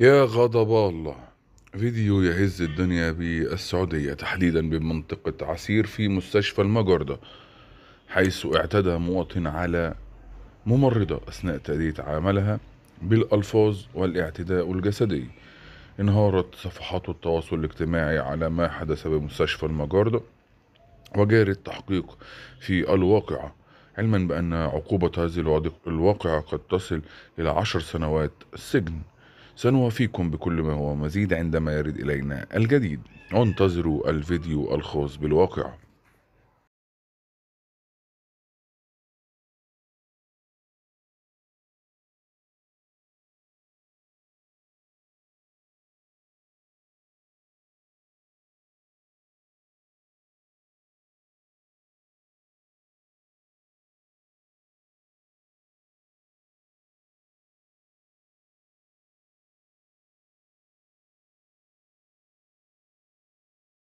يا غضب الله فيديو يهز الدنيا بالسعودية تحديدا بمنطقة عسير في مستشفى المجردة حيث اعتدى مواطن على ممرضة أثناء تأدية عملها بالألفاظ والاعتداء الجسدي انهارت صفحات التواصل الاجتماعي على ما حدث بمستشفى المجردة وجاري التحقيق في الواقعة علما بأن عقوبة هذه الواقعة قد تصل إلى عشر سنوات سجن سنوافيكم بكل ما هو مزيد عندما يرد إلينا الجديد انتظروا الفيديو الخاص بالواقع